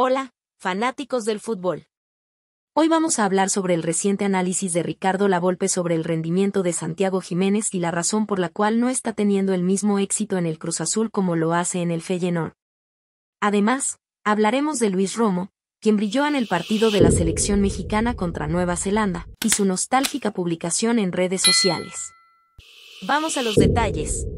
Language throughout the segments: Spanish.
Hola, fanáticos del fútbol. Hoy vamos a hablar sobre el reciente análisis de Ricardo Lavolpe sobre el rendimiento de Santiago Jiménez y la razón por la cual no está teniendo el mismo éxito en el Cruz Azul como lo hace en el Feyenoord. Además, hablaremos de Luis Romo, quien brilló en el partido de la selección mexicana contra Nueva Zelanda, y su nostálgica publicación en redes sociales. Vamos a los detalles.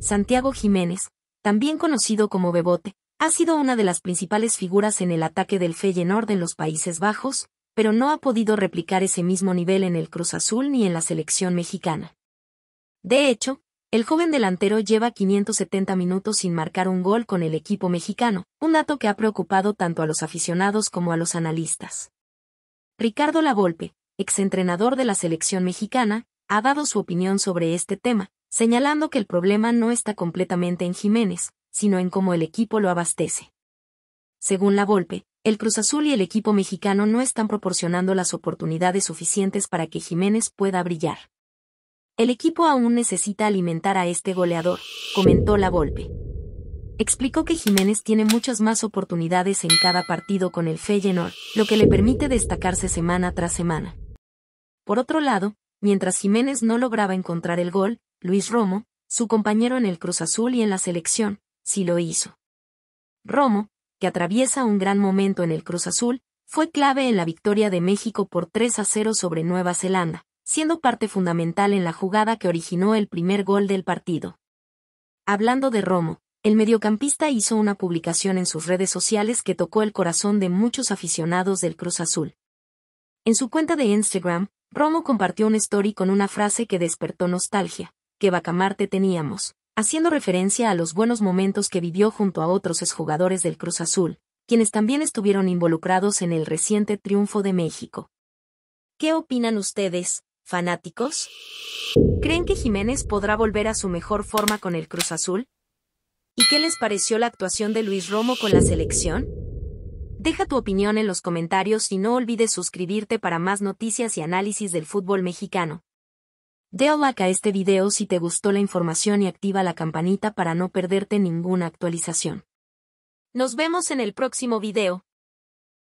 Santiago Jiménez, también conocido como Bebote, ha sido una de las principales figuras en el ataque del Feyenoord en los Países Bajos, pero no ha podido replicar ese mismo nivel en el Cruz Azul ni en la selección mexicana. De hecho, el joven delantero lleva 570 minutos sin marcar un gol con el equipo mexicano, un dato que ha preocupado tanto a los aficionados como a los analistas. Ricardo Lavolpe, exentrenador de la selección mexicana, ha dado su opinión sobre este tema, señalando que el problema no está completamente en Jiménez, sino en cómo el equipo lo abastece. Según la Volpe, el Cruz Azul y el equipo mexicano no están proporcionando las oportunidades suficientes para que Jiménez pueda brillar. El equipo aún necesita alimentar a este goleador, comentó la Volpe. Explicó que Jiménez tiene muchas más oportunidades en cada partido con el Feyenoord, lo que le permite destacarse semana tras semana. Por otro lado, mientras Jiménez no lograba encontrar el gol, Luis Romo, su compañero en el Cruz Azul y en la selección, si lo hizo. Romo, que atraviesa un gran momento en el Cruz Azul, fue clave en la victoria de México por 3 a 0 sobre Nueva Zelanda, siendo parte fundamental en la jugada que originó el primer gol del partido. Hablando de Romo, el mediocampista hizo una publicación en sus redes sociales que tocó el corazón de muchos aficionados del Cruz Azul. En su cuenta de Instagram, Romo compartió un story con una frase que despertó nostalgia, que Bacamarte teníamos haciendo referencia a los buenos momentos que vivió junto a otros exjugadores del Cruz Azul, quienes también estuvieron involucrados en el reciente triunfo de México. ¿Qué opinan ustedes, fanáticos? ¿Creen que Jiménez podrá volver a su mejor forma con el Cruz Azul? ¿Y qué les pareció la actuación de Luis Romo con la selección? Deja tu opinión en los comentarios y no olvides suscribirte para más noticias y análisis del fútbol mexicano. Deo like a este video si te gustó la información y activa la campanita para no perderte ninguna actualización. Nos vemos en el próximo video.